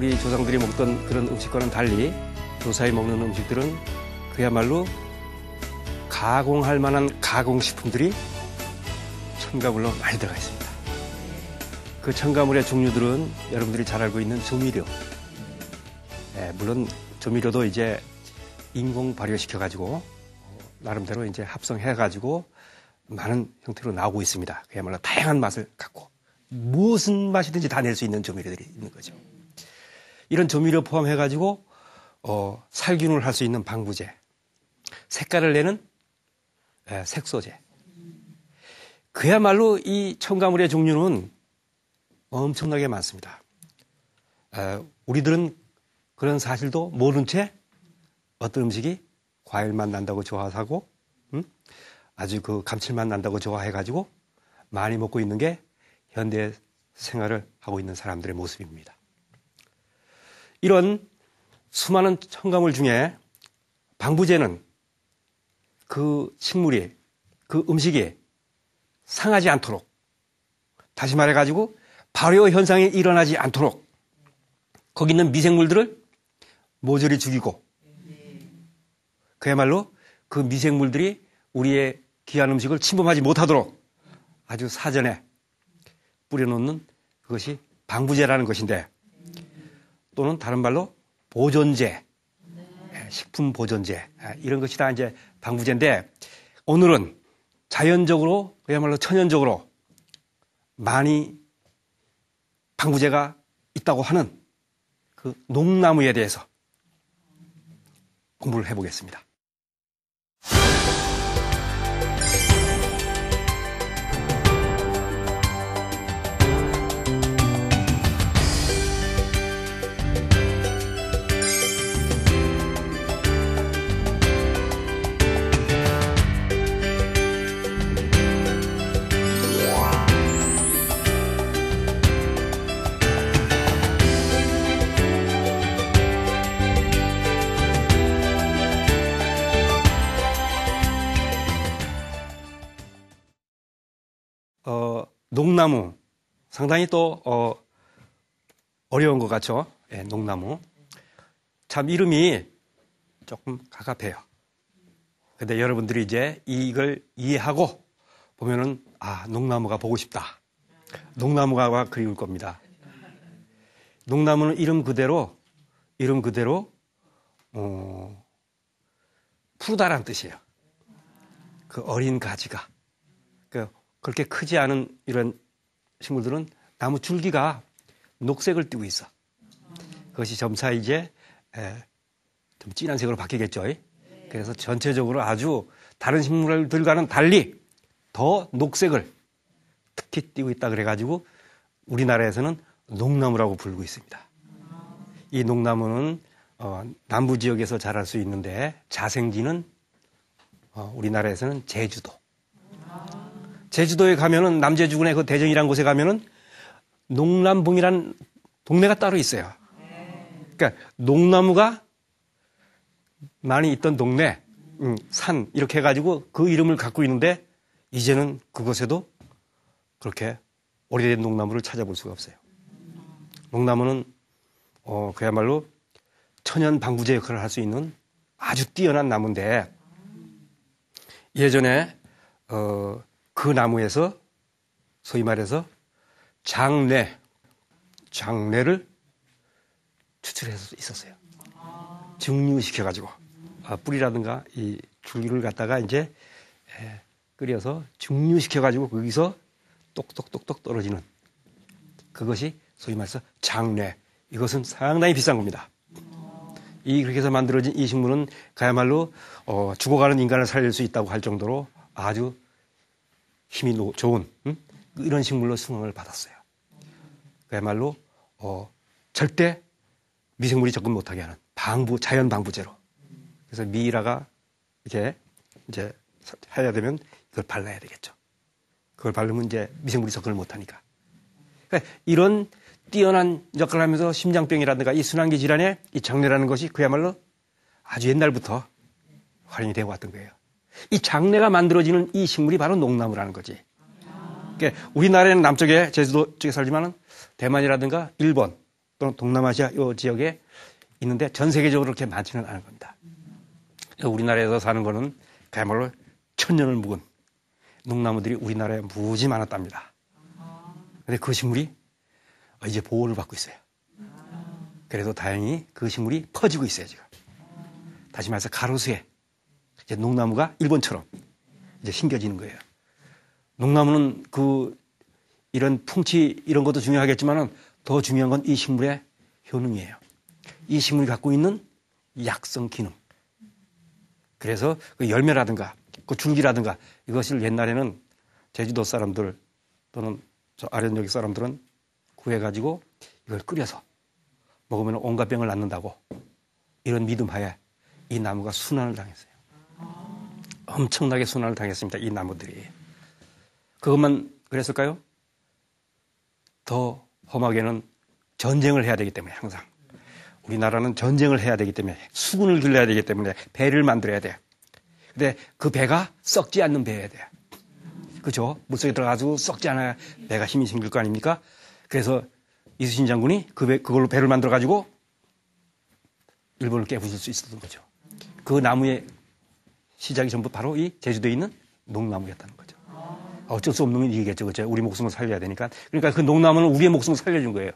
우리 조상들이 먹던 그런 음식과는 달리 조사히 먹는 음식들은 그야말로 가공할 만한 가공식품들이 첨가물로 많이 들어가 있습니다. 그 첨가물의 종류들은 여러분들이 잘 알고 있는 조미료. 예, 물론 조미료도 이제 인공 발효시켜가지고 나름대로 이제 합성해가지고 많은 형태로 나오고 있습니다. 그야말로 다양한 맛을 갖고 무슨 맛이든지 다 낼 수 있는 조미료들이 있는 거죠. 이런 조미료 포함해가지고 어, 살균을 할 수 있는 방부제, 색깔을 내는 에, 예, 색소제. 그야말로 이 첨가물의 종류는 엄청나게 많습니다. 에, 우리들은 그런 사실도 모른 채 어떤 음식이 과일만 난다고 좋아하고 음? 아주 그 감칠맛 난다고 좋아해가지고 많이 먹고 있는 게 현대 생활을 하고 있는 사람들의 모습입니다. 이런 수많은 첨가물 중에 방부제는 그 식물이 그 음식이 상하지 않도록 다시 말해 가지고 발효 현상이 일어나지 않도록 거기 있는 미생물들을 모조리 죽이고 그야말로 그 미생물들이 우리의 귀한 음식을 침범하지 못하도록 아주 사전에 뿌려놓는 그것이 방부제라는 것인데 또는 다른 말로 보존제, 예, 식품 보존제 예, 이런 것이 다 이제 방부제인데 오늘은 자연적으로 그야말로 천연적으로 많이 방부제가 있다고 하는 그 농나무에 대해서 공부를 해보겠습니다. 농나무. 상당히 또, 어, 어려운 것 같죠? 예, 농나무. 참 이름이 조금 가깝해요. 근데 여러분들이 이제 이걸 이해하고 보면은, 아, 농나무가 보고 싶다. 농나무가 그리울 겁니다. 농나무는 이름 그대로, 이름 그대로, 어, 푸르다란 뜻이에요. 그 어린 가지가. 그 그렇게 크지 않은 이런 식물들은 나무 줄기가 녹색을 띠고 있어. 그것이 점차 이제 좀 진한 색으로 바뀌겠죠. 그래서 전체적으로 아주 다른 식물들과는 달리 더 녹색을 특히 띠고 있다 그래가지고 우리나라에서는 농나무라고 부르고 있습니다. 이농나무는 어, 남부 지역에서 자랄 수 있는데 자생지는 어, 우리나라에서는 제주도, 제주도에 가면은 남제주군의 그 대정이란 곳에 가면은 농남봉이란 동네가 따로 있어요. 그러니까 농나무가 많이 있던 동네, 음, 산 이렇게 해가지고 그 이름을 갖고 있는데 이제는 그곳에도 그렇게 오래된 농나무를 찾아볼 수가 없어요. 농나무는 어, 그야말로 천연 방부제 역할을 할 수 있는 아주 뛰어난 나무인데 예전에 어, 그 나무에서 소위 말해서 장내장내를 추출해서 있었어요. 증류시켜가지고 뿌리라든가 아, 이 줄기를 갖다가 이제 예, 끓여서 증류시켜가지고 거기서 똑똑똑똑 떨어지는 그것이 소위 말해서 장내 이것은 상당히 비싼 겁니다. 이 그렇게 해서 만들어진 이 식물은 그야말로 어, 죽어가는 인간을 살릴 수 있다고 할 정도로 아주 힘이 좋은 응? 이런 식물로 승낙을 받았어요. 그야말로 어, 절대 미생물이 접근 못하게 하는 방부 자연 방부제로. 그래서 미이라가 이렇 이제 해야 되면 그걸 발라야 되겠죠. 그걸 바르면 이제 미생물이 접근을 못하니까. 그러니까 이런 뛰어난 역할을 하면서 심장병이라든가 이 순환기 질환에 이 장례라는 것이 그야말로 아주 옛날부터 활용이 되어 왔던 거예요. 이 장내가 만들어지는 이 식물이 바로 농나무라는 거지. 그러니까 우리나라에는 남쪽에 제주도 쪽에 살지만은 대만이라든가 일본 또는 동남아시아 이 지역에 있는데 전 세계적으로 그렇게 많지는 않은 겁니다. 우리나라에서 사는 거는 그야말로 천년을 묵은 농나무들이 우리나라에 무지 많았답니다. 근데 그 식물이 이제 보호를 받고 있어요. 그래도 다행히 그 식물이 퍼지고 있어요, 지금. 다시 말해서 가로수에 이제 농나무가 일본처럼 이제 심겨지는 거예요. 농나무는 그 이런 풍치 이런 것도 중요하겠지만은 더 중요한 건 이 식물의 효능이에요. 이 식물이 갖고 있는 약성 기능. 그래서 그 열매라든가 그 줄기라든가 이것을 옛날에는 제주도 사람들 또는 저 아련역 사람들은 구해가지고 이걸 끓여서 먹으면 온갖 병을 낫는다고 이런 믿음 하에 이 나무가 순환을 당했어요. 엄청나게 순환을 당했습니다. 이 나무들이. 그것만 그랬을까요? 더 험하게는 전쟁을 해야 되기 때문에 항상. 우리나라는 전쟁을 해야 되기 때문에 수군을 길러야 되기 때문에 배를 만들어야 돼. 근데 그 배가 썩지 않는 배여야 돼. 그죠? 물속에 들어가지고 썩지 않아야 배가 힘이 생길 거 아닙니까? 그래서 이순신 장군이 그 배, 그걸로 배를 만들어가지고 일본을 깨부술 수 있었던 거죠. 그 나무에 시작이 전부 바로 이 제주도에 있는 농나무였다는 거죠. 아, 어쩔 수 없는 일이겠죠. 그죠? 우리 목숨을 살려야 되니까. 그러니까 그 농나무는 우리의 목숨을 살려준 거예요.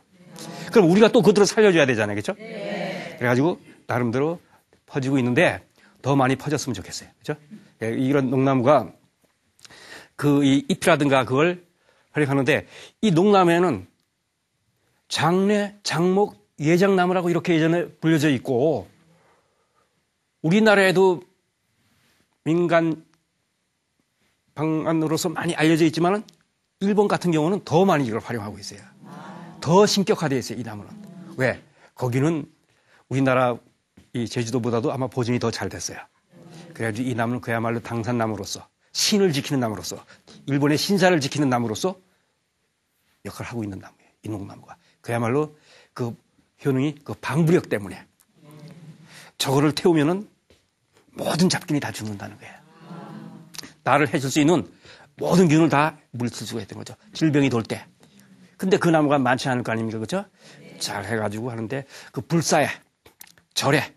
그럼 우리가 또 그들을 살려줘야 되잖아요. 그죠? 그래가지고 나름대로 퍼지고 있는데 더 많이 퍼졌으면 좋겠어요. 그죠? 예, 이런 농나무가 그 이 잎이라든가 그걸 활용하는데 이 농나무에는 장례, 장목, 예장나무라고 이렇게 예전에 불려져 있고 우리나라에도 민간 방안으로서 많이 알려져 있지만 일본 같은 경우는 더 많이 이걸 활용하고 있어요. 더 신격화되어 있어요, 이 나무는. 왜? 거기는 우리나라 이 제주도보다도 아마 보존이 더 잘 됐어요. 그래가지고 이 나무는 그야말로 당산나무로서 신을 지키는 나무로서 일본의 신사를 지키는 나무로서 역할을 하고 있는 나무예요. 인공나무가 그야말로 그 효능이 그 방부력 때문에 저거를 태우면은 모든 잡균이 다 죽는다는 거예요. 나를 해줄 수 있는 모든 균을 다물리 수가 있던 거죠. 질병이 돌 때. 근데 그 나무가 많지 않을 거 아닙니까? 그죠? 잘 해가지고 하는데 그 불사에, 절에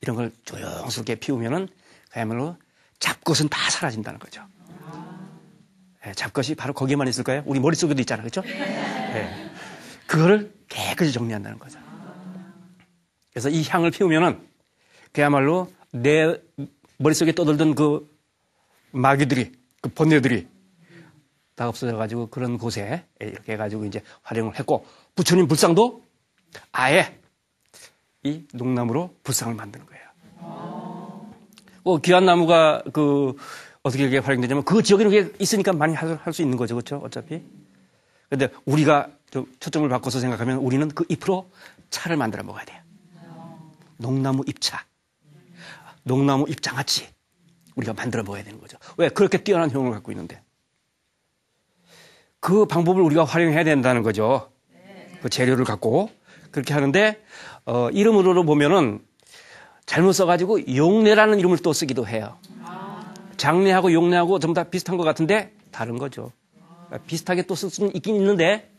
이런 걸 조용스럽게 피우면은 그야말로 잡것은 다 사라진다는 거죠. 네, 잡것이 바로 거기에만 있을거예요 우리 머릿속에도 있잖아요. 그죠? 네. 그거를 깨끗이 정리한다는 거죠. 그래서 이 향을 피우면은 그야말로 내 머릿속에 떠돌던 그 마귀들이, 그 번뇌들이 다 없어져가지고 그런 곳에 이렇게 해가지고 이제 활용을 했고, 부처님 불상도 아예 이 농나무로 불상을 만드는 거예요. 어, 그 귀한 나무가 그 어떻게 이렇게 활용되냐면 그 지역에 이 있으니까 많이 할 수 있는 거죠. 그렇죠? 어차피. 근데 우리가 좀 초점을 바꿔서 생각하면 우리는 그 잎으로 차를 만들어 먹어야 돼요. 농나무 잎차. 농나무 입장같이 우리가 만들어 먹어야 되는 거죠. 왜? 그렇게 뛰어난 효능을 갖고 있는데. 그 방법을 우리가 활용해야 된다는 거죠. 네. 그 재료를 갖고 그렇게 하는데 어, 이름으로 보면은 잘못 써가지고 용내라는 이름을 또 쓰기도 해요. 장내하고용내하고 전부 다 비슷한 것 같은데 다른 거죠. 그러니까 비슷하게 또 쓸 수는 있긴 있는데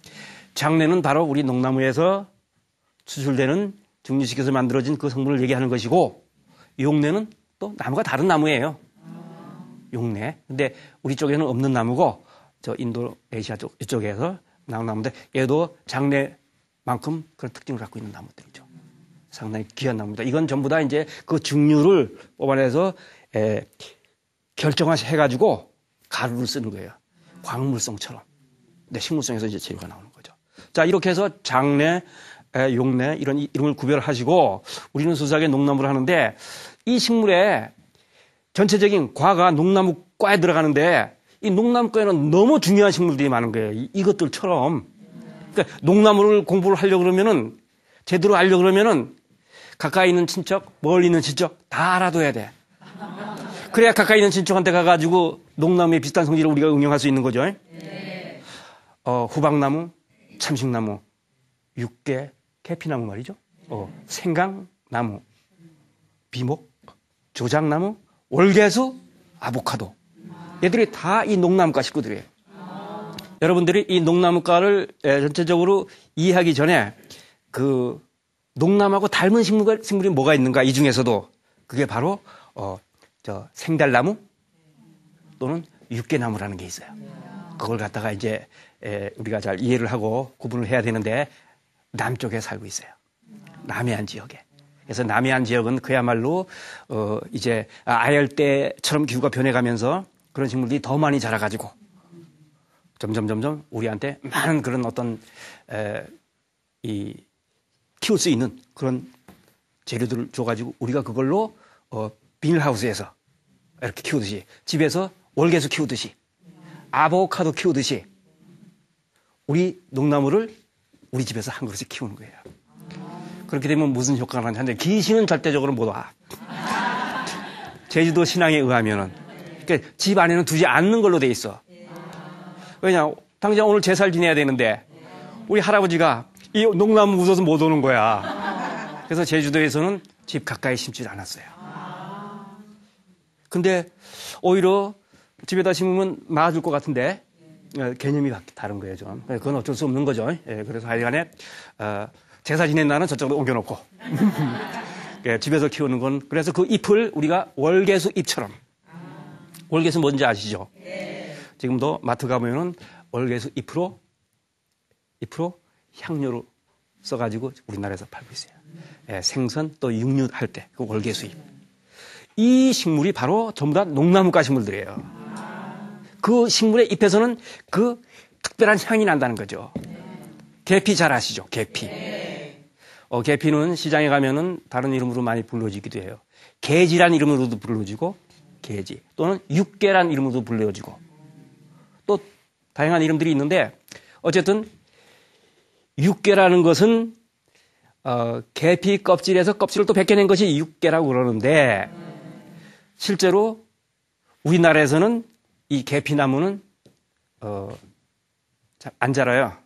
장내는 바로 우리 농나무에서 추출되는 증류식에서 만들어진 그 성분을 얘기하는 것이고 용내는 또 나무가 다른 나무예요. 용내. 근데 우리 쪽에는 없는 나무고 저 인도네시아 쪽 이쪽에서 나온 나무인데 얘도 장래만큼 그런 특징을 갖고 있는 나무들이죠. 상당히 귀한 나무입니다. 이건 전부 다 이제 그 증류를 뽑아내서 에, 결정해가지고 가루를 쓰는 거예요. 광물성처럼. 네, 식물성에서 이제 재료가 나오는 거죠. 자, 이렇게 해서 장래 에, 용례 이런 이름을 구별하시고 우리는 수작에 농나무를 하는데 이식물에 전체적인 과가 농나무과에 들어가는데 이농나무과에는 너무 중요한 식물들이 많은 거예요. 이것들처럼. 그러니까 녹나무를 공부를 하려고 그러면은 제대로 알려고 그러면은 가까이 있는 친척, 멀리 있는 친척 다 알아둬야 돼. 그래야 가까이 있는 친척한테 가가지고 농나무의 비슷한 성질을 우리가 응용할 수 있는 거죠. 네. 어, 후박나무, 참식나무, 육개, 캐피나무 말이죠. 어, 생강나무, 비목, 조작나무 월계수, 아보카도. 얘들이 다 이 농나무과 식구들이에요. 여러분들이 이 농나무과를 예, 전체적으로 이해하기 전에 그 농나무하고 닮은 식물, 식물이 뭐가 있는가 이 중에서도 그게 바로 어, 저 생달나무 또는 육개나무라는 게 있어요. 그걸 갖다가 이제 에, 예, 우리가 잘 이해를 하고 구분을 해야 되는데 남쪽에 살고 있어요. 남해안 지역에. 그래서 남해안 지역은 그야말로 어 이제 아열 대처럼 기후가 변해가면서 그런 식물들이 더 많이 자라가지고 점점 점점 우리한테 많은 그런 어떤 에, 이 키울 수 있는 그런 재료들을 줘가지고 우리가 그걸로 어, 비닐하우스에서 이렇게 키우듯이 집에서 월계수 키우듯이 아보카도 키우듯이 우리 농나무를 우리 집에서 한 그릇씩 키우는 거예요. 그렇게 되면 무슨 효과가 나냐는데 귀신은 절대적으로 못 와. 제주도 신앙에 의하면은 그러니까 집 안에는 두지 않는 걸로 돼 있어. 왜냐 당장 오늘 제사를 지내야 되는데 우리 할아버지가 이 농나무 웃어서못 오는 거야. 그래서 제주도에서는 집 가까이 심지 않았어요. 근데 오히려 집에다 심으면 막아줄것 같은데 어, 개념이 다른 거예요, 좀. 예, 그건 어쩔 수 없는 거죠. 예, 그래서 하여간에, 어, 제사 지낸 날은 저쪽으로 옮겨놓고. 예, 집에서 키우는 건. 그래서 그 잎을 우리가 월계수 잎처럼. 월계수 뭔지 아시죠? 지금도 마트 가면은 월계수 잎으로, 잎으로 향료를 써가지고 우리나라에서 팔고 있어요. 예, 생선 또 육류 할때그 월계수 잎. 이 식물이 바로 전부 다 농나무과 식물들이에요. 그 식물의 잎에서는 그 특별한 향이 난다는 거죠. 계피 잘 아시죠? 계피. 어, 계피는 시장에 가면은 다른 이름으로 많이 불러지기도 해요. 계지란 이름으로도 불러지고 계지 또는 육계란 이름으로도 불러지고또 다양한 이름들이 있는데 어쨌든 육계라는 것은 어, 계피 껍질에서 껍질을 또 벗겨낸 것이 육계라고 그러는데 실제로 우리나라에서는 이 계피나무는 어, 안 자라요.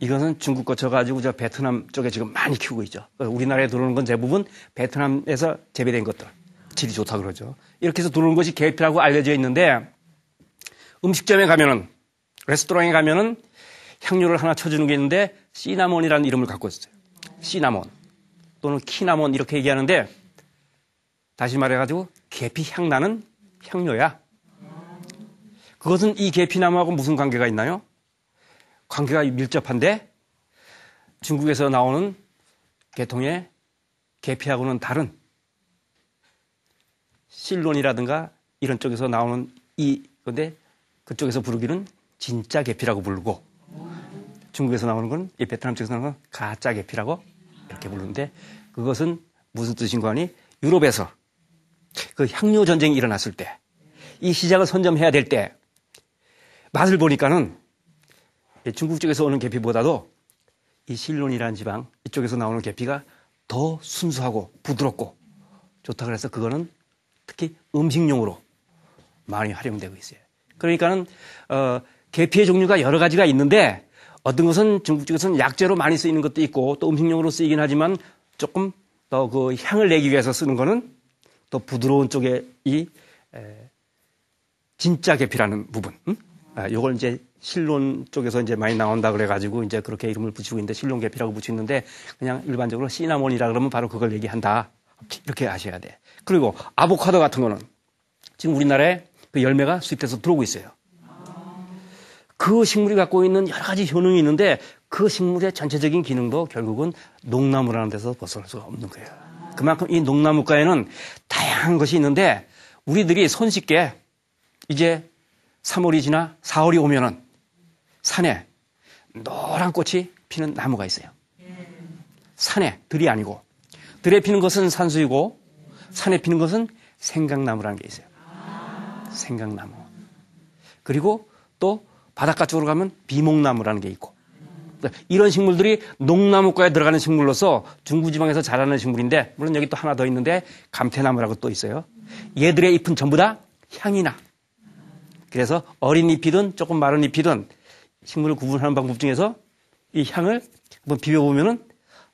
이것은 중국 거쳐 가지고 저 베트남 쪽에 지금 많이 키우고 있죠. 우리나라에 들어오는 건 대부분 베트남에서 재배된 것들. 질이 좋다 그러죠. 이렇게 해서 들어오는 것이 계피라고 알려져 있는데 음식점에 가면은 레스토랑에 가면은 향료를 하나 쳐주는 게 있는데 시나몬이라는 이름을 갖고 있어요. 시나몬 또는 키나몬 이렇게 얘기하는데 다시 말해가지고 계피 향 나는 향료야. 그것은 이 계피나무하고 무슨 관계가 있나요? 관계가 밀접한데 중국에서 나오는 계통의 계피하고는 다른 실론이라든가 이런 쪽에서 나오는 이 건데 그쪽에서 부르기는 진짜 계피라고 부르고 중국에서 나오는 건 이 베트남 쪽에서 나오는 건 가짜 계피라고 이렇게 부르는데 그것은 무슨 뜻인가 하니 유럽에서 그 향료 전쟁이 일어났을 때 이 시작을 선점해야 될 때 맛을 보니까는 예, 중국 쪽에서 오는 계피보다도 이 실론이라는 지방 이쪽에서 나오는 계피가 더 순수하고 부드럽고 좋다 그래서 그거는 특히 음식용으로 많이 활용되고 있어요. 그러니까는 어, 계피의 종류가 여러 가지가 있는데 어떤 것은 중국 쪽에서는 약재로 많이 쓰이는 것도 있고 또 음식용으로 쓰이긴 하지만 조금 더 그 향을 내기 위해서 쓰는 거는 더 부드러운 쪽에 이 에, 진짜 계피라는 부분. 응? 음? 아, 요걸 이제 실론 쪽에서 이제 많이 나온다 그래가지고 이제 그렇게 이름을 붙이고 있는데 실론 계피라고 붙이는데 그냥 일반적으로 시나몬이라 그러면 바로 그걸 얘기한다. 이렇게 아셔야 돼. 그리고 아보카도 같은 거는 지금 우리나라에 그 열매가 수입돼서 들어오고 있어요. 그 식물이 갖고 있는 여러 가지 효능이 있는데 그 식물의 전체적인 기능도 결국은 농나무라는 데서 벗어날 수가 없는 거예요. 그만큼 이 농나무가에는 다양한 것이 있는데 우리들이 손쉽게 이제 3월이 지나 4월이 오면은 산에 노란 꽃이 피는 나무가 있어요. 산에 들이 아니고 들에 피는 것은 산수이고 산에 피는 것은 생강나무라는 게 있어요. 생강나무. 그리고 또 바닷가 쪽으로 가면 비목나무라는 게 있고 그러니까 이런 식물들이 농나무과에 들어가는 식물로서 중부지방에서 자라는 식물인데 물론 여기 또 하나 더 있는데 감태나무라고 또 있어요. 얘들의 잎은 전부 다 향이나 그래서 어린 잎이든 조금 마른 잎이든 식물을 구분하는 방법 중에서 이 향을 한번 비벼보면은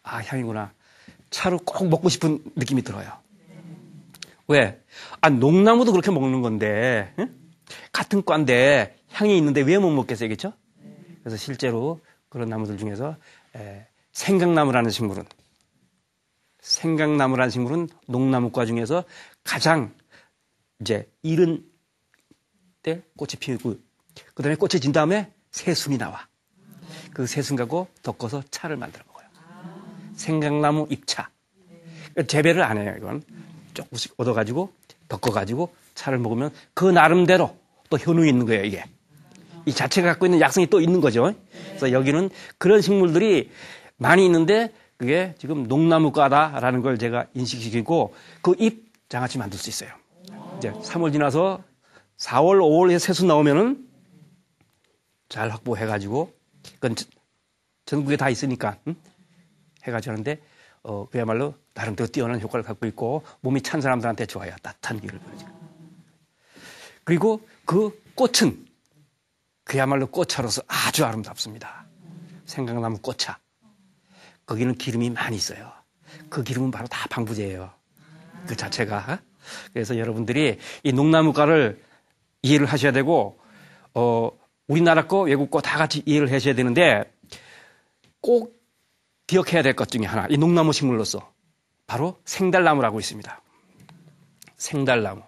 아 향이구나 차로 꼭 먹고 싶은 느낌이 들어요. 왜? 아 농나무도 그렇게 먹는 건데 응? 같은 과인데 향이 있는데 왜 못 먹겠어요, 그죠 그래서 실제로 그런 나무들 중에서 에, 생강나무라는 식물은 생강나무라는 식물은 농나무과 중에서 가장 이제 이른 때 꽃이 피고그 다음에 꽃이 진 다음에 새순이 나와. 그 새순 갖고 덮어서 차를 만들어 먹어요. 생강나무 잎차. 그러니까 재배를 안 해요, 이건. 조금씩 얻어가지고 덮어가지고 차를 먹으면 그 나름대로 또 효능이 있는 거예요, 이게. 이 자체가 갖고 있는 약성이 또 있는 거죠. 그래서 여기는 그런 식물들이 많이 있는데 그게 지금 농나무과다라는 걸 제가 인식시키고 그 잎 장아찌 만들 수 있어요. 이제 3월 지나서 4월, 5월에 세수 나오면은 잘 확보해가지고, 그건 전국에 다 있으니까, 응? 해가지고 하는데, 어, 그야말로 나름대로 뛰어난 효과를 갖고 있고, 몸이 찬 사람들한테 좋아요. 따뜻한 기운을 보여주고 그리고 그 꽃은 그야말로 꽃차로서 아주 아름답습니다. 생강나무 꽃차. 거기는 기름이 많이 있어요. 그 기름은 바로 다 방부제예요. 그 자체가. 어? 그래서 여러분들이 이 농나무가를 이해를 하셔야 되고 어 우리나라 거 외국 거 다 같이 이해를 하셔야 되는데 꼭 기억해야 될 것 중에 하나 이 농나무 식물로서 바로 생달나무라고 있습니다. 생달나무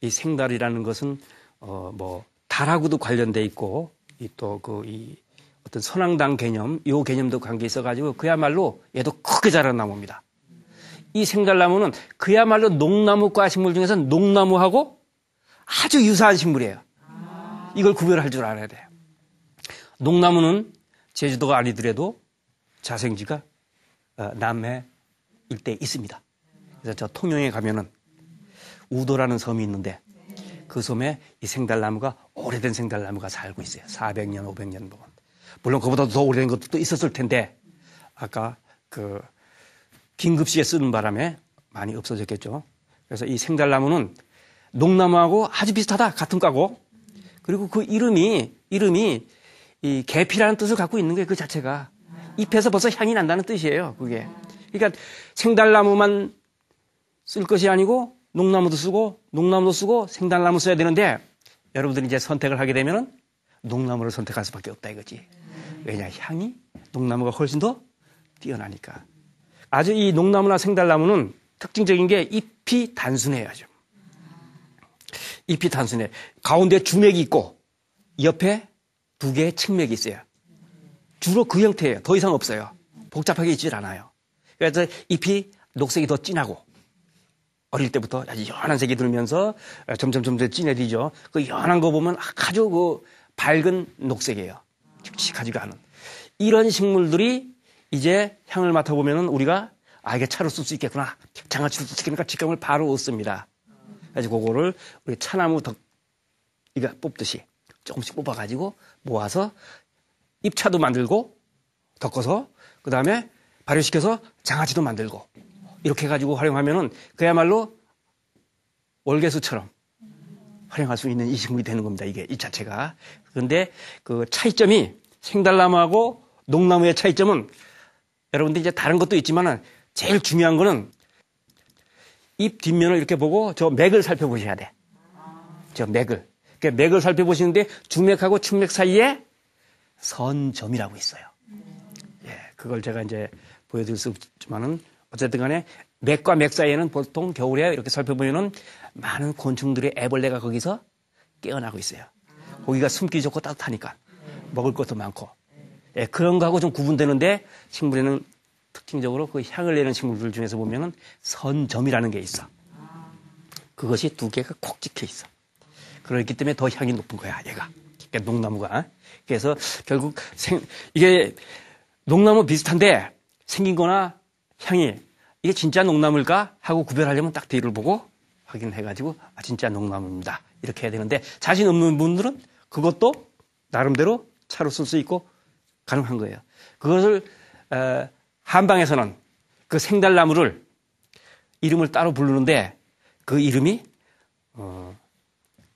이 생달이라는 것은 어 뭐 달하고도 관련돼 있고 또그이 그 어떤 선왕당 개념, 요 개념도 관계 있어가지고 그야말로 얘도 크게 자란 나무입니다. 이 생달나무는 그야말로 농나무과 식물 중에서 는 농나무하고 아주 유사한 식물이에요. 이걸 구별할 줄 알아야 돼요. 농나무는 제주도가 아니더라도 자생지가 어, 남해 일대에 있습니다. 그래서 저 통영에 가면은 우도라는 섬이 있는데 그 섬에 이 생달나무가 오래된 생달나무가 살고 있어요. 400년, 500년 동안. 물론 그보다 도더 오래된 것도 또 있었을 텐데 아까 그긴급시에 쓰는 바람에 많이 없어졌겠죠. 그래서 이 생달나무는 농나무하고 아주 비슷하다. 같은 과고. 그리고 그 이름이, 이름이 이 계피라는 뜻을 갖고 있는 게 그 자체가. 잎에서 벌써 향이 난다는 뜻이에요. 그게. 그러니까 생달나무만 쓸 것이 아니고 농나무도 쓰고 농나무도 쓰고 생달나무 써야 되는데 여러분들이 이제 선택을 하게 되면은 농나무를 선택할 수밖에 없다 이거지. 왜냐 향이 농나무가 훨씬 더 뛰어나니까. 아주 이 농나무나 생달나무는 특징적인 게 잎이 단순해야죠. 잎이 탄순해. 가운데 주맥이 있고 옆에 두 개의 측맥이 있어요. 주로 그 형태예요. 더 이상 없어요. 복잡하게 있질 않아요. 그래서 잎이 녹색이 더 진하고 어릴 때부터 아주 연한 색이 들면서 점점 점점 진해지죠. 그 연한 거 보면 아주 그 밝은 녹색이에요. 칙칙하지가 않은. 이런 식물들이 이제 향을 맡아보면 우리가 아, 이게 차로 쓸 수 있겠구나. 장아찌로 쓰니까 직감을 바로 얻습니다. 그래서 그거를 우리 차나무 덕 이거 뽑듯이 조금씩 뽑아가지고 모아서 입차도 만들고 덮어서 그 다음에 발효시켜서 장아찌도 만들고 이렇게 해가지고 활용하면은 그야말로 월계수처럼 활용할 수 있는 이 식물이 되는 겁니다. 이게 이 자체가. 그런데 그 차이점이 생달나무하고 농나무의 차이점은 여러분들 이제 다른 것도 있지만은 제일 중요한 거는 입 뒷면을 이렇게 보고 저 맥을 살펴보셔야 돼. 저 맥을. 그러니까 맥을 살펴보시는데 중맥하고 측맥 사이에 선점이라고 있어요. 예, 그걸 제가 이제 보여드릴 수 없지만은 어쨌든 간에 맥과 맥 사이에는 보통 겨울에 이렇게 살펴보면은 많은 곤충들의 애벌레가 거기서 깨어나고 있어요. 고기가 숨기 좋고 따뜻하니까 먹을 것도 많고. 예, 그런 거하고 좀 구분되는데 식물에는 특징적으로 그 향을 내는 식물들 중에서 보면은 선점이라는 게 있어. 그것이 두 개가 콕 찍혀 있어. 그렇기 때문에 더 향이 높은 거야, 얘가. 그러니까 농나무가. 그래서 결국 생, 이게 농나무 비슷한데 생긴 거나 향이 이게 진짜 농나물까 하고 구별하려면 딱뒤를 보고 확인해가지고 아 진짜 농나무입니다 이렇게 해야 되는데 자신 없는 분들은 그것도 나름대로 차로 쓸 수 있고 가능한 거예요. 그것을 에, 어, 한방에서는 그 생달나무를 이름을 따로 부르는데 그 이름이 어,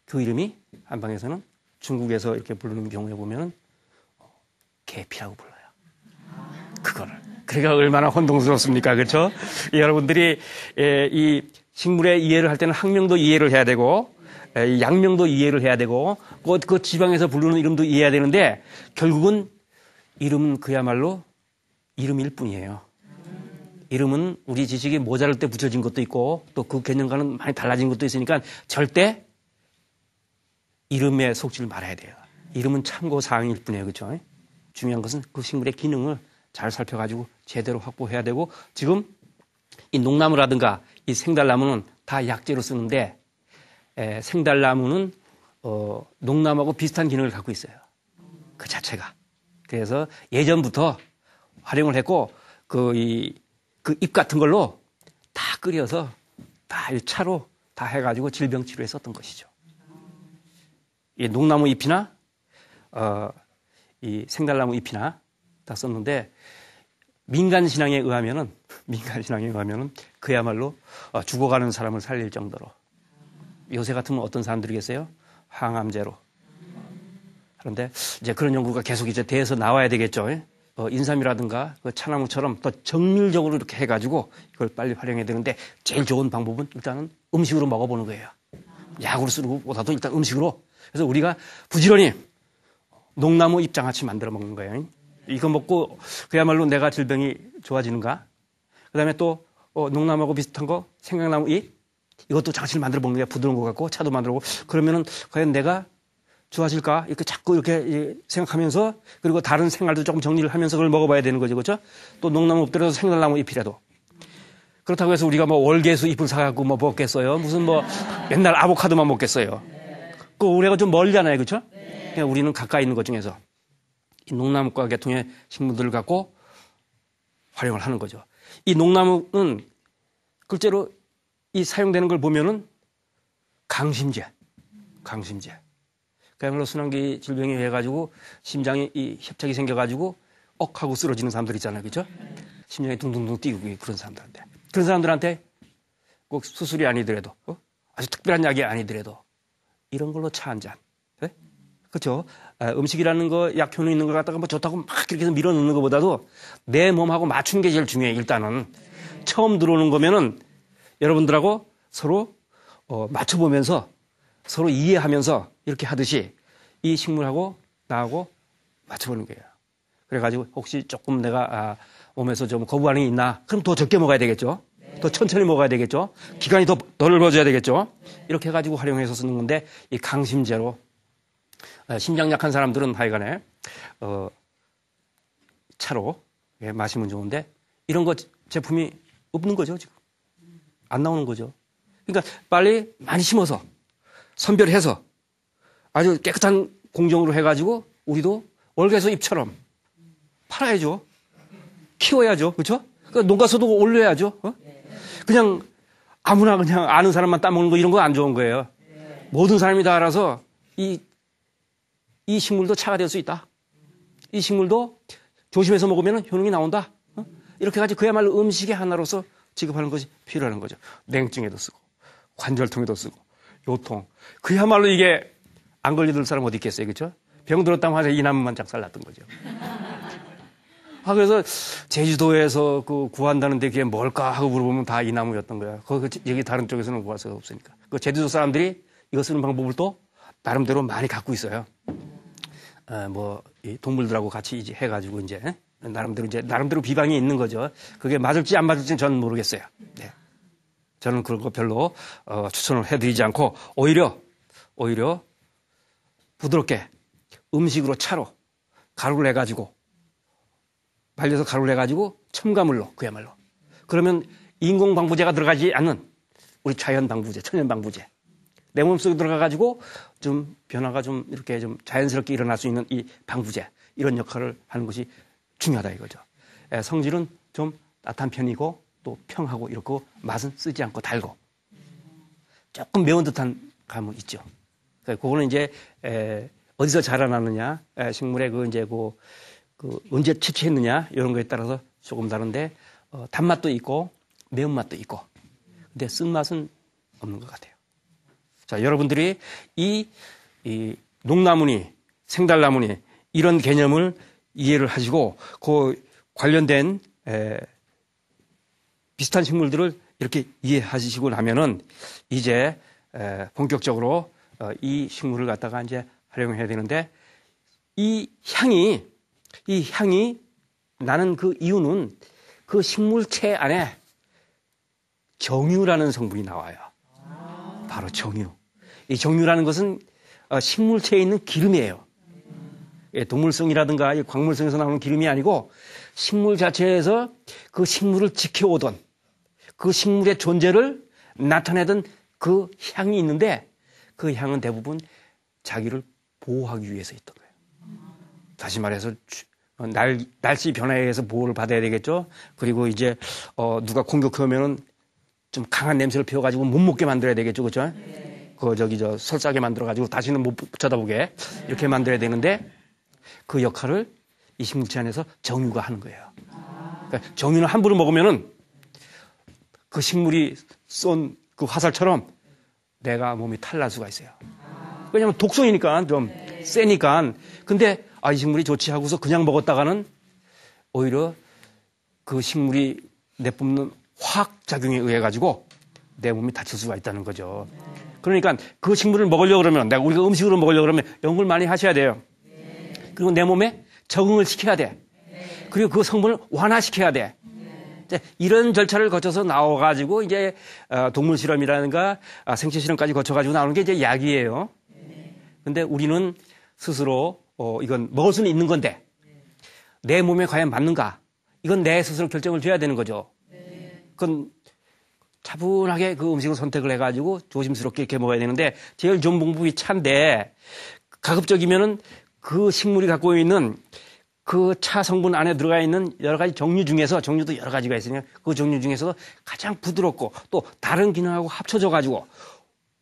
그 이름이 한방에서는 중국에서 이렇게 부르는 경우에 보면은 계피라고 불러요. 그거를. 그러니까 얼마나 혼동스럽습니까, 그렇죠? 예, 여러분들이 에, 예, 이 식물의 이해를 할 때는 학명도 이해를 해야 되고 예, 양명도 이해를 해야 되고 그, 그 지방에서 부르는 이름도 이해해야 되는데 결국은 이름은 그야말로 이름일 뿐이에요. 이름은 우리 지식이 모자랄 때 붙여진 것도 있고 또 그 개념과는 많이 달라진 것도 있으니까 절대 이름에 속지를 말아야 돼요. 이름은 참고 사항일 뿐이에요. 그렇죠? 중요한 것은 그 식물의 기능을 잘 살펴가지고 제대로 확보해야 되고 지금 이농나무라든가이 생달나무는 다 약재로 쓰는데 에, 생달나무는 어, 녹나무하고 비슷한 기능을 갖고 있어요. 그 자체가. 그래서 예전부터 활용을 했고 그 이 그 잎 같은 걸로 다 끓여서 다 차로 다 해가지고 질병 치료에 썼던 것이죠. 이 녹나무 잎이나 어, 이 생달나무 잎이나 다 썼는데 민간 신앙에 의하면은 민간 신앙에 의하면은 그야말로 어, 죽어가는 사람을 살릴 정도로 요새 같으면 어떤 사람들이겠어요? 항암제로. 그런데 이제 그런 연구가 계속 이제 대해서 나와야 되겠죠. 어, 인삼이라든가 그 차나무처럼 더 정밀적으로 이렇게 해가지고 이걸 빨리 활용해야 되는데 제일 좋은 방법은 일단은 음식으로 먹어보는 거예요. 약으로 쓰는 것보다도 일단 음식으로. 그래서 우리가 부지런히 농나무 입장같이 만들어 먹는 거예요. 이거 먹고 그야말로 내가 질병이 좋아지는가? 그 다음에 또 어, 농나무하고 비슷한 거 생강나무 잎 이것도 장치를 만들어 먹는 게 부드러운 것 같고 차도 만들고 그러면은 과연 내가 좋아질까? 이렇게 자꾸 이렇게 생각하면서 그리고 다른 생활도 조금 정리를 하면서 그걸 먹어봐야 되는 거죠. 그렇죠? 또 농나무 엎드려서 생달나무 잎이라도. 그렇다고 해서 우리가 뭐 월계수 잎을 사갖고 뭐 먹겠어요? 무슨 뭐 맨날 아보카도만 먹겠어요? 그 우리가 좀 멀잖아요. 그렇죠? 그러 그러니까 우리는 가까이 있는 것 중에서 이 농나무과 계통의 식물들을 갖고 활용을 하는 거죠. 이 농나무는 글째로 이 사용되는 걸 보면은 강심제, 강심제. 베글로순환기 질병이 해가지고 심장에 이 협착이 생겨가지고 억 하고 쓰러지는 사람들 있잖아요. 그죠? 심장이 둥둥둥 뛰고 그런 사람들한테. 그런 사람들한테 꼭 수술이 아니더라도, 어? 아주 특별한 약이 아니더라도 이런 걸로 차 한 잔. 네? 그렇죠? 음식이라는 거 약효는 있는 걸 갖다가 뭐 좋다고 막 이렇게 해서 밀어 넣는 것보다도 내 몸하고 맞추는게 제일 중요해 요 일단은 처음 들어오는 거면은 여러분들하고 서로 어, 맞춰보면서 서로 이해하면서 이렇게 하듯이 이 식물하고 나하고 맞춰보는 거예요. 그래가지고 혹시 조금 내가 아, 몸에서 좀 거부 하는게 있나? 그럼 더 적게 먹어야 되겠죠. 네. 더 천천히 먹어야 되겠죠. 네. 기간이 더, 넓어져야 되겠죠. 네. 이렇게 해가지고 활용해서 쓰는 건데 이 강심제로 심장 아, 약한 사람들은 하여간에 어, 차로 예, 마시면 좋은데 이런 거 제품이 없는 거죠 지금 안 나오는 거죠. 그러니까 빨리 많이 심어서 선별해서 아주 깨끗한 공정으로 해가지고 우리도 월계수 잎처럼 팔아야죠. 키워야죠. 그쵸 그렇죠? 그러니까 농가소득 올려야죠. 어? 그냥 아무나 그냥 아는 사람만 따먹는 거 이런 거 안 좋은 거예요. 모든 사람이 다 알아서 이, 이 식물도 차가 될 수 있다. 이 식물도 조심해서 먹으면 효능이 나온다. 어? 이렇게 가지 그야말로 음식의 하나로서 지급하는 것이 필요한 거죠. 냉증에도 쓰고 관절통에도 쓰고 요통. 그야말로 이게 안 걸려들 사람 어디 있겠어요, 그렇병 들었다면 하자 이남만 작살 났던 거죠. 아 그래서 제주도에서 그 구한다는데 그게 뭘까 하고 물어보면 다 이나무였던 거야. 그, 그 여기 다른 쪽에서는 구할 수가 없으니까. 그 제주도 사람들이 이거 쓰는 방법을 또 나름대로 많이 갖고 있어요. 아, 뭐 동물들하고 같이 이제 해가지고 이제 나름대로 이제 나름대로 비방이 있는 거죠. 그게 맞을지 안 맞을지는 저는 모르겠어요. 네. 저는 그런 거 별로 어, 추천을 해드리지 않고 오히려 오히려 부드럽게 음식으로 차로 가루를 해가지고 말려서 가루를 해가지고 첨가물로 그야말로 그러면 인공 방부제가 들어가지 않는 우리 자연 방부제, 천연 방부제 내 몸속에 들어가가지고 좀 변화가 좀 이렇게 좀 자연스럽게 일어날 수 있는 이 방부제 이런 역할을 하는 것이 중요하다 이거죠. 예, 성질은 좀 따뜻한 편이고 또 평하고 이렇고 맛은 쓰지 않고 달고 조금 매운 듯한 감은 있죠. 그러니까 그거는 이제 에, 어디서 자라나느냐, 에, 식물의 그 이제 그, 그 언제 채취했느냐 이런 거에 따라서 조금 다른데 어, 단맛도 있고 매운맛도 있고 근데 쓴맛은 없는 것 같아요. 자, 여러분들이 이, 이 농나무니, 생달나무니 이런 개념을 이해를 하시고 그 관련된 에, 비슷한 식물들을 이렇게 이해하시고 나면은 이제 본격적으로 어, 이 식물을 갖다가 이제 활용해야 되는데 이 향이 이 향이 나는 그 이유는 그 식물체 안에 정유라는 성분이 나와요. 바로 정유. 이 정유라는 것은 어, 식물체에 있는 기름이에요. 예, 동물성이라든가 광물성에서 나오는 기름이 아니고 식물 자체에서 그 식물을 지켜오던 그 식물의 존재를 나타내던 그 향이 있는데 그 향은 대부분 자기를 보호하기 위해서 있던 거예요. 다시 말해서 어, 날, 날씨 변화에 의해서 보호를 받아야 되겠죠. 그리고 이제 어, 누가 공격하면은 좀 강한 냄새를 피워가지고 못 먹게 만들어야 되겠죠, 그렇죠? 네. 그 저기 저 설사게 만들어가지고 다시는 못 쳐다보게 네. 이렇게 만들어야 되는데 그 역할을 이 식물체 안에서 정유가 하는 거예요. 아. 그러니까 정유는 함부로 먹으면은 그 식물이 쏜 그 화살처럼 내가 몸이 탈날 수가 있어요. 왜냐하면 독성이니까 좀 세니까. 근데 아, 이 식물이 좋지 하고서 그냥 먹었다가는 오히려 그 식물이 내뿜는 화학작용에 의해 가지고 내 몸이 다칠 수가 있다는 거죠. 그러니까 그 식물을 먹으려고 그러면 내가 우리가 음식으로 먹으려고 그러면 연구를 많이 하셔야 돼요. 그리고 내 몸에 적응을 시켜야 돼. 그리고 그 성분을 완화시켜야 돼. 이런 절차를 거쳐서 나와가지고 이제 어, 동물 실험이라든가 아, 생체 실험까지 거쳐가지고 나오는 게 이제 약이에요. 근데 우리는 스스로 어, 이건 먹을 수는 있는 건데 내 몸에 과연 맞는가? 이건 내 스스로 결정을 줘야 되는 거죠. 그건 차분하게 그 음식을 선택을 해가지고 조심스럽게 이렇게 먹어야 되는데 제일 좋은 방법이 차인데 가급적이면은 그 식물이 갖고 있는 그차 성분 안에 들어가 있는 여러 가지 종류 중에서 종류도 여러 가지가 있으니까 그 종류 중에서도 가장 부드럽고 또 다른 기능하고 합쳐져 가지고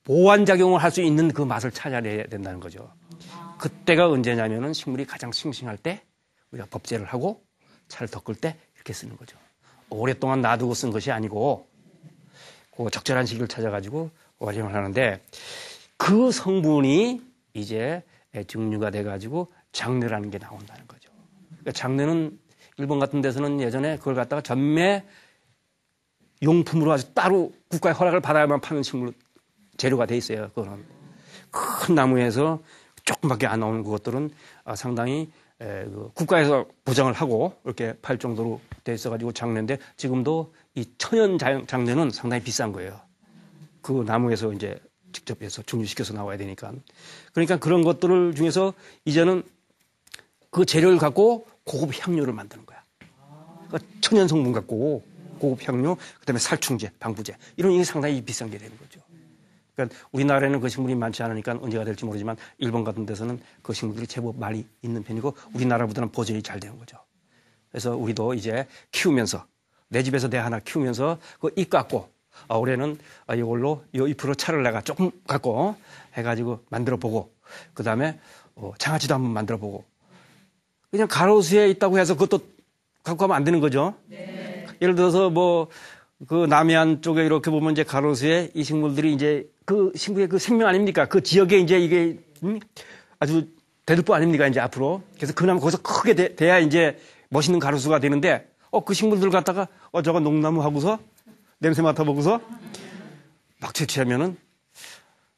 보완 작용을 할 수 있는 그 맛을 찾아내야 된다는 거죠. 그때가 언제냐면은 식물이 가장 싱싱할 때 우리가 법제를 하고 차를 덮을 때 이렇게 쓰는 거죠. 오랫동안 놔두고 쓴 것이 아니고 그 적절한 시기를 찾아가지고 활용을 하는데 그 성분이 이제 증류가 돼가지고 장르라는게 나온다는 거죠. 그러니까 장례는 일본 같은 데서는 예전에 그걸 갖다가 전매 용품으로 아주 따로 국가의 허락을 받아야만 파는 식물로 재료가 돼 있어요. 그거는 큰 나무에서 조금밖에 안 나오는 그것들은 아, 상당히 그 국가에서 보장을 하고 이렇게 팔 정도로 돼 있어가지고 장례인데 지금도 이 천연 장례는 상당히 비싼 거예요. 그 나무에서 이제 직접 해서 종류시켜서 나와야 되니까. 그러니까 그런 것들을 중에서 이제는 그 재료를 갖고 고급 향료를 만드는 거야. 그러니까 천연 성분 갖고 고급 향료, 그다음에 살충제, 방부제 이런 게 상당히 비싼 게 되는 거죠. 그러니까 우리나라에는 그 식물이 많지 않으니까 언제가 될지 모르지만 일본 같은 데서는 그 식물들이 제법 많이 있는 편이고 우리나라보다는 보존이 잘 되는 거죠. 그래서 우리도 이제 키우면서 내 집에서 내 하나 키우면서 그입 깎고 아, 올해는 아, 이걸로 이 잎으로 차를 내가 조금 갖고 해가지고 만들어 보고 그 다음에 어, 장아찌도 한번 만들어 보고 그냥 가로수에 있다고 해서 그것도 갖고 가면 안 되는 거죠. 네. 예를 들어서 뭐 그 남해안 쪽에 이렇게 보면 이제 가로수에 이 식물들이 이제 그 식물의 그 생명 아닙니까? 그 지역에 이제 이게 음? 아주 대들보 아닙니까? 이제 앞으로. 그래서 그나마 거기서 크게 돼, 돼야 이제 멋있는 가로수가 되는데 어 그 식물들 갖다가 어 저거 농나무 하고서 냄새 맡아보고서 막 채취하면은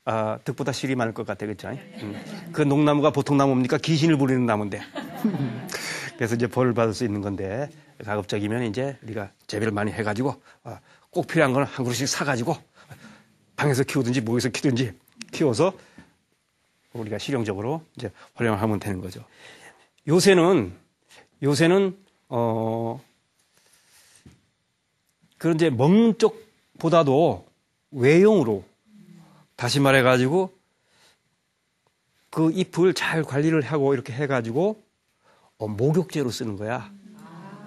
아, 득보다 실이 많을 것 같아, 그죠? 음. 그 농나무가 보통 나무입니까? 귀신을 부리는 나무인데. 그래서 이제 벌을 받을 수 있는 건데 가급적이면 이제 우리가 재배를 많이 해가지고 어, 꼭 필요한 건한 그릇씩 사가지고 방에서 키우든지 모에서 키든지 키워서 우리가 실용적으로 이제 활용을 하면 되는 거죠. 요새는 요새는 어 그런 이제 먹는 쪽보다도 외용으로 다시 말해 가지고 그 잎을 잘 관리를 하고 이렇게 해 가지고 어, 목욕제로 쓰는 거야.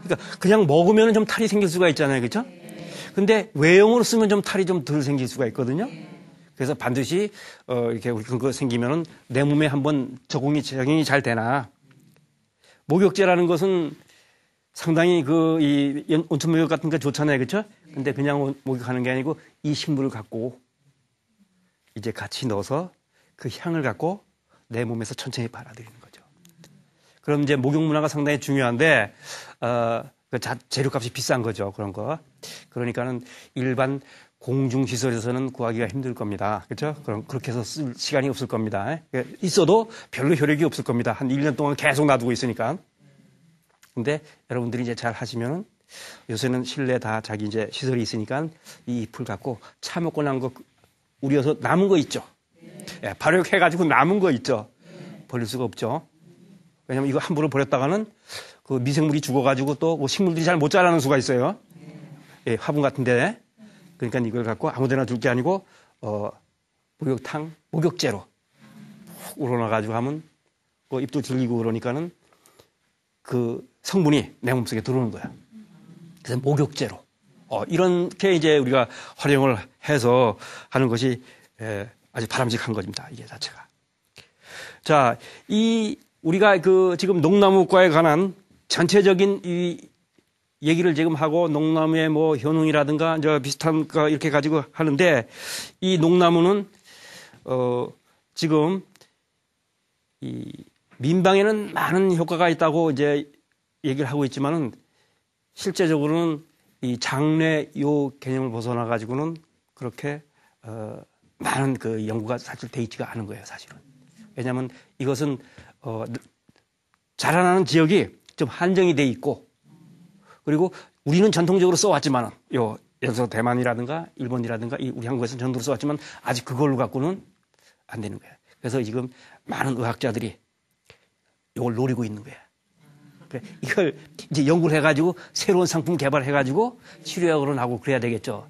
그러니까 그냥 먹으면 좀 탈이 생길 수가 있잖아요. 그렇죠? 근데 외용으로 쓰면 좀 탈이 좀 덜 생길 수가 있거든요. 그래서 반드시 어, 이렇게 그거 생기면은 내 몸에 한번 적응이 적응이 잘 되나. 목욕제라는 것은 상당히 그이 온천 목욕 같은 게 좋잖아요, 그렇죠? 근데 그냥 목욕하는 게 아니고 이 식물을 갖고 이제 같이 넣어서 그 향을 갖고 내 몸에서 천천히 받아들이는. 그럼 이제 목욕 문화가 상당히 중요한데 어, 그 자, 재료값이 비싼 거죠 그런 거. 그러니까는 일반 공중 시설에서는 구하기가 힘들 겁니다. 그렇죠? 그럼 그렇게 해서 쓸 시간이 없을 겁니다. 예, 있어도 별로 효력이 없을 겁니다. 한 1년 동안 계속 놔두고 있으니까. 근데 여러분들이 이제 잘 하시면은 요새는 실내 다 자기 이제 시설이 있으니까 이 잎을 갖고 차 먹고 난 거 우려서 남은 거 있죠. 예, 발효해가지고 남은 거 있죠. 버릴 수가 없죠. 왜냐면 이거 함부로 버렸다가는 그 미생물이 죽어가지고 또뭐 식물들이 잘 못 자라는 수가 있어요. 예, 화분 같은데. 그러니까 이걸 갖고 아무데나 둘 게 아니고 어, 목욕탕 목욕재로푹 우러나가지고 하면 그 입도 질리고 그러니까는 그 성분이 내 몸속에 들어오는 거야. 그래서 목욕재로 어, 이렇게 이제 우리가 활용을 해서 하는 것이 에, 예, 아주 바람직한 것입니다. 이게 자체가. 자, 이 우리가 그 지금 농나무과에 관한 전체적인 이 얘기를 지금 하고 농나무의 뭐 효능이라든가 저 비슷한 거 이렇게 가지고 하는데 이 농나무는 어 지금 이 민방에는 많은 효과가 있다고 이제 얘기를 하고 있지만은 실제적으로는 이 장래 요 개념을 벗어나 가지고는 그렇게 어 많은 그 연구가 사실 돼 있지가 않은 거예요 사실은 왜냐하면 이것은 어, 자라나는 지역이 좀 한정이 돼 있고 그리고 우리는 전통적으로 써왔지만 요 여기서 대만이라든가 일본이라든가 이 우리 한국에서는 전통으로 써왔지만 아직 그걸로 갖고는 안 되는 거야. 그래서 지금 많은 의학자들이 이걸 노리고 있는 거야. 그 이걸 이제 연구를 해가지고 새로운 상품 개발해가지고 치료약으로 나고 그래야 되겠죠.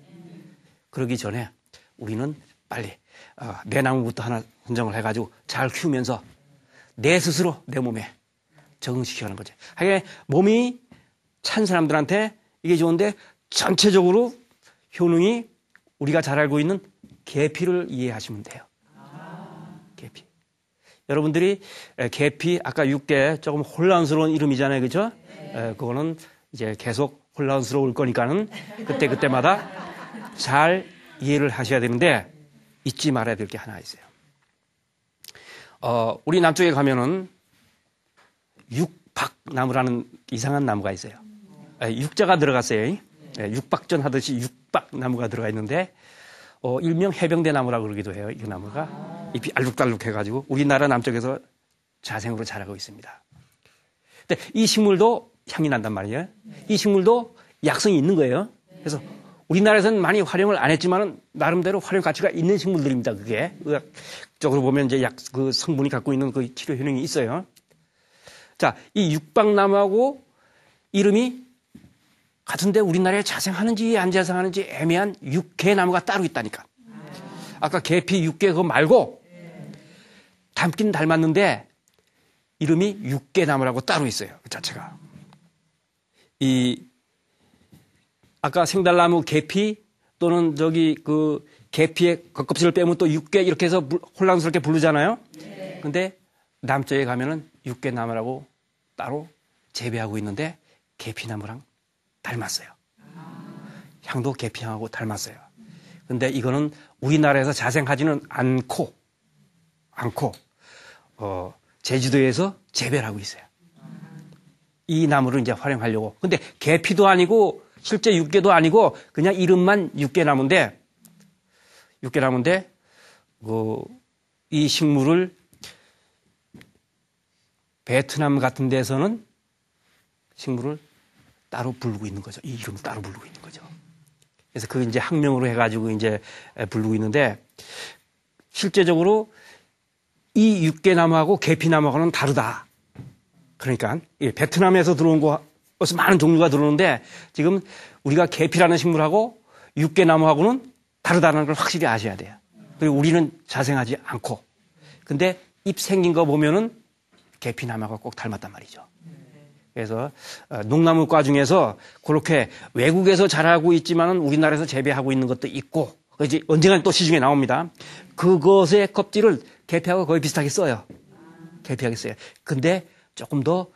그러기 전에 우리는 빨리 어, 내나무부터 하나 선정을 해가지고 잘 키우면서 내 스스로 내 몸에 적응시켜가는 거죠. 하여간 몸이 찬 사람들한테 이게 좋은데 전체적으로 효능이 우리가 잘 알고 있는 계피를 이해하시면 돼요. 계피. 여러분들이 계피 아까 6개 조금 혼란스러운 이름이잖아요, 그죠? 에, 그거는 이제 계속 혼란스러울 거니까는 그때 그때마다 잘 이해를 하셔야 되는데 잊지 말아야 될 게 하나 있어요. 어, 우리 남쪽에 가면은 육박나무라는 이상한 나무가 있어요. 예, 육자가 들어갔어요. 예, 육박전 하듯이 육박나무가 들어가 있는데 어, 일명 해병대 나무라고 그러기도 해요. 이 나무가 잎이 알룩달룩 해가지고 우리나라 남쪽에서 자생으로 자라고 있습니다. 근데 이 식물도 향이 난단 말이에요. 이 식물도 약성이 있는 거예요. 그래서 우리나라에서는 많이 활용을 안 했지만은 나름대로 활용 가치가 있는 식물들입니다. 그게 의학적으로 보면 이제 약 그 성분이 갖고 있는 그 치료 효능이 있어요. 자, 이 육박나무하고 이름이 같은데 우리나라에 자생하는지 안 자생하는지 애매한 육개나무가 따로 있다니까. 아까 계피 육개 그거 말고 닮긴 닮았는데 이름이 육개나무라고 따로 있어요. 그 자체가. 이 아까 생달나무 계피 또는 저기 그 계피의 겉껍질을 빼면 또 육개 이렇게 해서 혼란스럽게 부르잖아요. 그런데 네. 남쪽에 가면은 육개나무라고 따로 재배하고 있는데 계피나무랑 닮았어요. 아. 향도 계피향하고 닮았어요. 근데 이거는 우리나라에서 자생하지는 않고, 않고, 어, 제주도에서 재배를 하고 있어요. 아. 이 나무를 이제 활용하려고. 근데 계피도 아니고 실제 육계도 아니고 그냥 이름만 육계나무인데육계나무인데뭐이 그, 식물을 베트남 같은 데서는 식물을 따로 부르고 있는 거죠. 이 이름 따로 부르고 있는 거죠. 그래서 그 이제 학명으로 해가지고 이제 부르고 있는데 실제적으로 이육계나무하고 계피나무하고는 다르다. 그러니까 예, 베트남에서 들어온 거 그래서 많은 종류가 들어오는데 지금 우리가 계피라는 식물하고 육개나무하고는 다르다는 걸 확실히 아셔야 돼요. 그리고 우리는 자생하지 않고. 근데 잎 생긴 거 보면은 계피나무하고 꼭 닮았단 말이죠. 그래서 어, 농나무과 중에서 그렇게 외국에서 자라고 있지만은 우리나라에서 재배하고 있는 것도 있고 그제언젠가는또 시중에 나옵니다. 그것의 껍질을 계피하고 거의 비슷하게 써요. 계피하게 써요. 근데 조금 더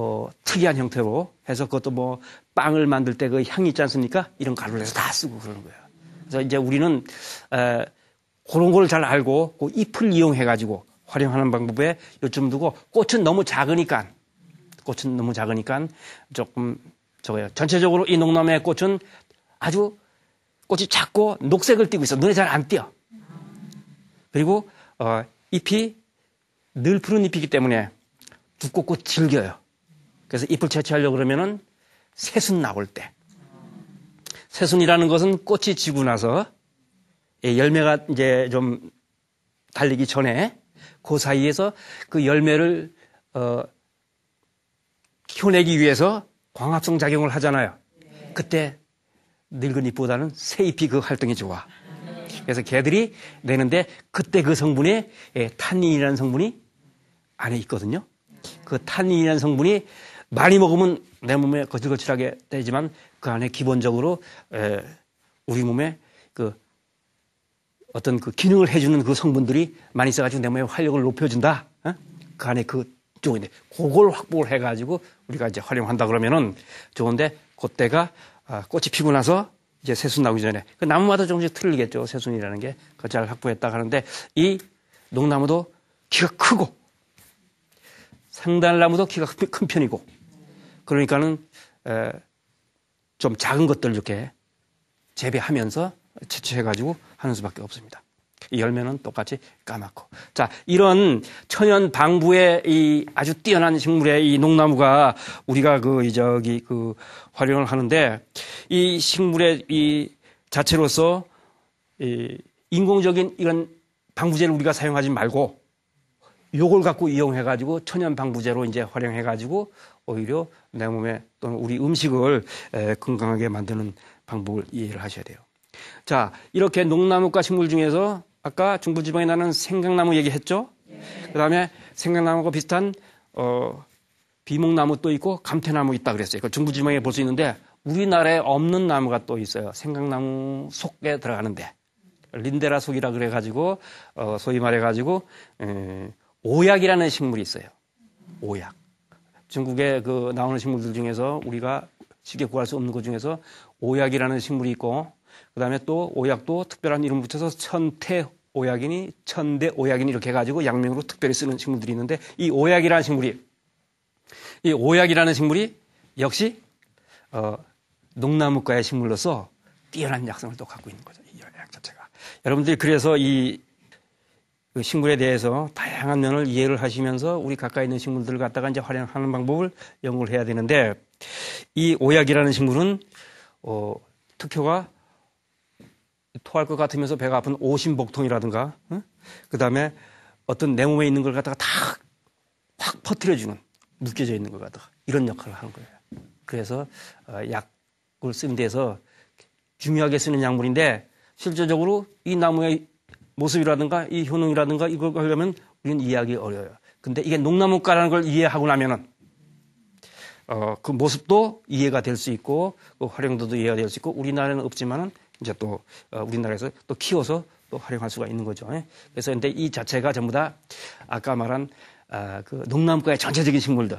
어, 특이한 형태로 해서 그것도 뭐 빵을 만들 때 그 향이 있지 않습니까? 이런 가루를 해서 다 쓰고 그러는 거예요. 그래서 이제 우리는 에, 그런 걸 잘 알고 그 잎을 이용해 가지고 활용하는 방법에 요즘 두고 꽃은 너무 작으니까 꽃은 너무 작으니까 조금 저거요. 전체적으로 이 농남의 꽃은 아주 꽃이 작고 녹색을 띠고 있어. 눈에 잘 안 띄어. 그리고 어, 잎이 늘 푸른 잎이기 때문에 두껍고 질겨요. 그래서 잎을 채취하려고 그러면은 새순 나올 때. 새순이라는 것은 꽃이 지고 나서 예, 열매가 이제 좀 달리기 전에 그 사이에서 그 열매를 어, 키워내기 위해서 광합성 작용을 하잖아요. 그때 늙은 잎보다는 새 잎이 그 활동이 좋아. 그래서 개들이 내는데 그때 그 성분에 예, 탄닌이라는 성분이 안에 있거든요. 그 탄닌이라는 성분이 많이 먹으면 내 몸에 거칠거칠하게 되지만 그 안에 기본적으로 에, 우리 몸에 그 어떤 그 기능을 해주는 그 성분들이 많이 있어가지고 내몸에 활력을 높여준다. 어? 그 안에 그 쪽인데 그걸 확보를 해가지고 우리가 이제 활용한다 그러면은 좋은데 그때가 아, 꽃이 피고 나서 이제 새순 나오기 전에 그 나무마다 조금씩 틀리겠죠 새순이라는 게 그걸 잘 확보했다 하는데 이 농나무도 키가 크고 상단나무도 키가 큰 편이고 그러니까는 에, 좀 작은 것들 이렇게 재배하면서 채취해가지고 하는 수밖에 없습니다. 이 열매는 똑같이 까맣고. 자, 이런 천연 방부의 이 아주 뛰어난 식물의 이 농나무가 우리가 그, 이 저기, 그 활용을 하는데 이 식물의 이 자체로서 이 인공적인 이런 방부제를 우리가 사용하지 말고 요걸 갖고 이용해가지고 천연 방부제로 이제 활용해가지고 오히려 내 몸에 또는 우리 음식을 건강하게 만드는 방법을 이해를 하셔야 돼요. 자, 이렇게 농나무과 식물 중에서 아까 중부지방에 나는 생강나무 얘기했죠? 예. 그 다음에 생강나무하 비슷한, 어, 비목나무 또 있고 감태나무 있다 그랬어요. 그 중부지방에 볼 수 있는데 우리나라에 없는 나무가 또 있어요. 생강나무 속에 들어가는데. 린데라 속이라 그래가지고, 어, 소위 말해가지고, 에, 오약이라는 식물이 있어요. 오약. 중국에 그 나오는 식물들 중에서 우리가 쉽게 구할 수 없는 것 중에서 오약이라는 식물이 있고 그다음에 또 오약도 특별한 이름 붙여서 천태 오약이니 천대 오약이니 이렇게 해가지고 양명으로 특별히 쓰는 식물들이 있는데 이 오약이라는 식물이 이 오약이라는 식물이 역시 어, 농나무과의 식물로서 뛰어난 약성을 또 갖고 있는 거죠. 이 약 자체가. 여러분들이 그래서 이그 식물에 대해서 다양한 면을 이해를 하시면서 우리 가까이 있는 식물들을 갖다가 이제 활용하는 방법을 연구를 해야 되는데 이 오약이라는 식물은 어, 특효가 토할 것 같으면서 배가 아픈 오심복통이라든가 응? 그 다음에 어떤 내 몸에 있는 걸 갖다가 다 확 퍼뜨려주는 묶여져 있는 것같다가 이런 역할을 하는 거예요. 그래서 어, 약을 쓰는 데서 중요하게 쓰는 약물인데 실제적으로 이 나무의 모습이라든가 이 효능이라든가 이걸 하려면 우리는 이해하기 어려워요. 근데 이게 농나무과라는 걸 이해하고 나면은 어, 그 모습도 이해가 될 수 있고 그 활용도도 이해가 될 수 있고 우리나라는 없지만은 이제 또 어, 우리나라에서 또 키워서 또 활용할 수가 있는 거죠. 예? 그래서 근데 이 자체가 전부 다 아까 말한 아, 그농나무과의 전체적인 식물들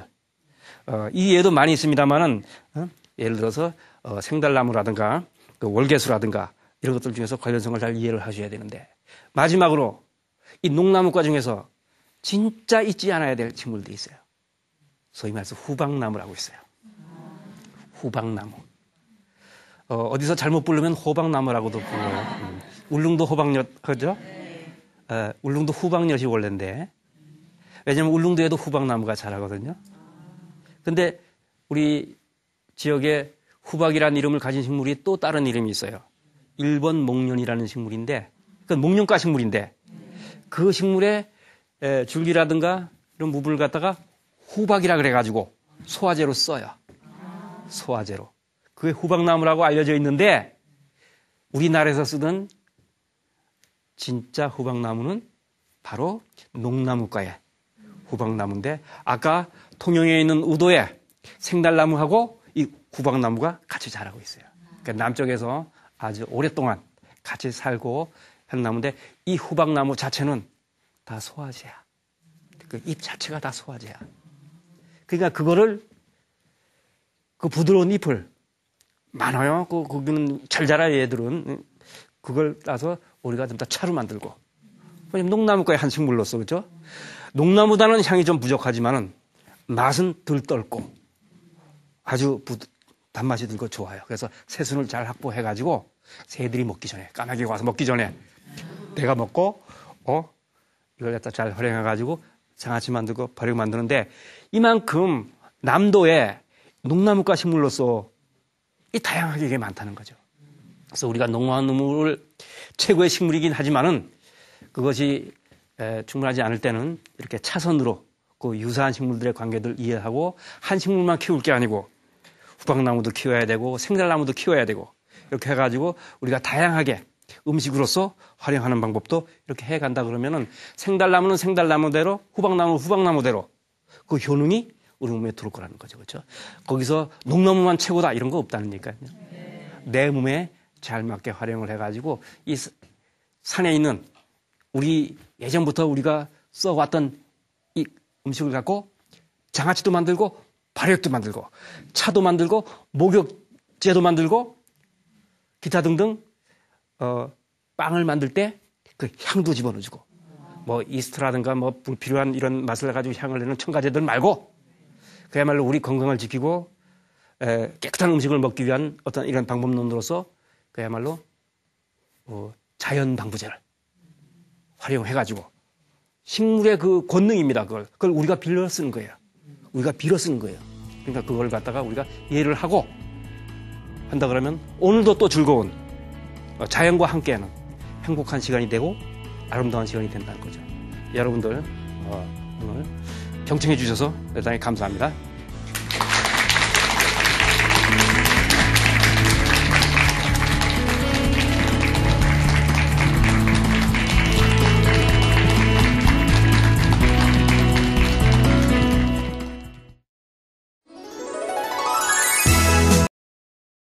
어, 이 예도 많이 있습니다만은 어? 예를 들어서 어, 생달나무라든가 그 월계수라든가 이런 것들 중에서 관련성을 잘 이해를 하셔야 되는데 마지막으로 이 농나무과 중에서 진짜 잊지 않아야 될 식물들이 있어요. 소위 말해서 후방나무라고 있어요. 후방나무. 어, 디서 잘못 부르면 호박나무라고도 불러요. 음. 울릉도 호박엿, 그죠? 어, 울릉도 후방엿이 원래인데. 왜냐면 울릉도에도 후박나무가 자라거든요. 근데 우리 지역에 후박이라는 이름을 가진 식물이 또 다른 이름이 있어요. 일본 목련이라는 식물인데 그건 목련과 식물인데 그식물에 줄기라든가 이런 부분을 갖다가 호박이라 그래가지고 소화제로 써요. 소화제로. 그게 호박나무라고 알려져 있는데 우리나라에서 쓰던 진짜 호박나무는 바로 농나무과의 호박나무인데 아까 통영에 있는 우도에 생달나무하고 이 구박나무가 같이 자라고 있어요. 그러니까 남쪽에서 아주 오랫동안 같이 살고 하 나무인데 이 후박나무 자체는 다 소화제야. 그 잎 자체가 다 소화제야. 그러니까 그거를 그 부드러운 잎을 많아요. 그 거기는 잘 자라 얘들은 그걸 따서 우리가 좀 다 차로 만들고 왜냐면 농나무과의 한 식물로서 그렇죠. 농나무보다는 향이 좀 부족하지만은 맛은 덜떨고 아주 부, 단맛이 들고 좋아요. 그래서 새순을 잘 확보해가지고 새들이 먹기 전에 까마귀가 와서 먹기 전에 내가 먹고 어 이걸 갖다 잘 활용해 가지고 장아찌 만들고 버리고 만드는데 이만큼 남도에 농나무과 식물로서 이 다양하게 이게 많다는 거죠. 그래서 우리가 농나물을 최고의 식물이긴 하지만은 그것이 충분하지 않을 때는 이렇게 차선으로 그 유사한 식물들의 관계를 이해하고 한 식물만 키울 게 아니고 후방나무도 키워야 되고 생달나무도 키워야 되고 이렇게 해가지고 우리가 다양하게 음식으로서 활용하는 방법도 이렇게 해간다 그러면은 생달나무는 생달나무대로 후박나무는 후박나무대로 그 효능이 우리 몸에 들어올 거라는 거죠. 그렇죠? 거기서 녹나무만 최고다 이런 거 없다니까요. 내 몸에 잘 맞게 활용을 해가지고 이 산에 있는 우리 예전부터 우리가 써왔던 이 음식을 갖고 장아찌도 만들고 발효도 만들고 차도 만들고 목욕제도 만들고 기타 등등 어, 빵을 만들 때 그 향도 집어넣어주고 뭐 이스트라든가 뭐 불필요한 이런 맛을 가지고 향을 내는 첨가제들 말고 그야말로 우리 건강을 지키고 에, 깨끗한 음식을 먹기 위한 어떤 이런 방법론으로서 그야말로 어, 자연 방부제를 활용해가지고 식물의 그 권능입니다. 그걸 그걸 우리가 빌려 쓰는 거예요. 우리가 빌어 쓰는 거예요. 그러니까 그걸 갖다가 우리가 이해를 하고 한다 그러면 오늘도 또 즐거운 어, 자연과 함께하는 행복한 시간이 되고 아름다운 시간이 된다는 거죠. 여러분들 어, 오늘 경청해 주셔서 대단히 감사합니다.